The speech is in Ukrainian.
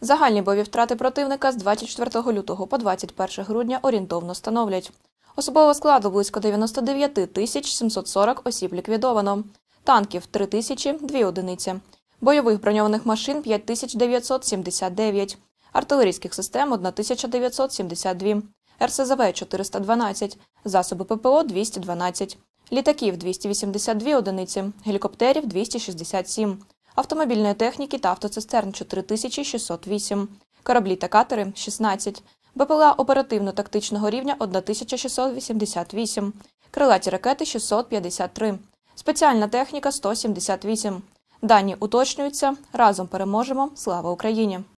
Загальні бойові втрати противника з 24 лютого по 21 грудня орієнтовно становлять. Особового складу близько 99 тисяч 740 осіб ліквідовано, танків 3 тисячі 2 одиниці, бойових броньованих машин 5 979, артилерійських систем 1972, РСЗВ 412, засоби ППО 212, літаків 282 одиниці, гелікоптерів 267 автомобільної техніки та автоцистерн 4608, кораблі та катери 16, БПЛА оперативно-тактичного рівня 1688, крилаті ракети 653, спеціальна техніка 178. Дані уточнюються. Разом переможемо. Слава Україні!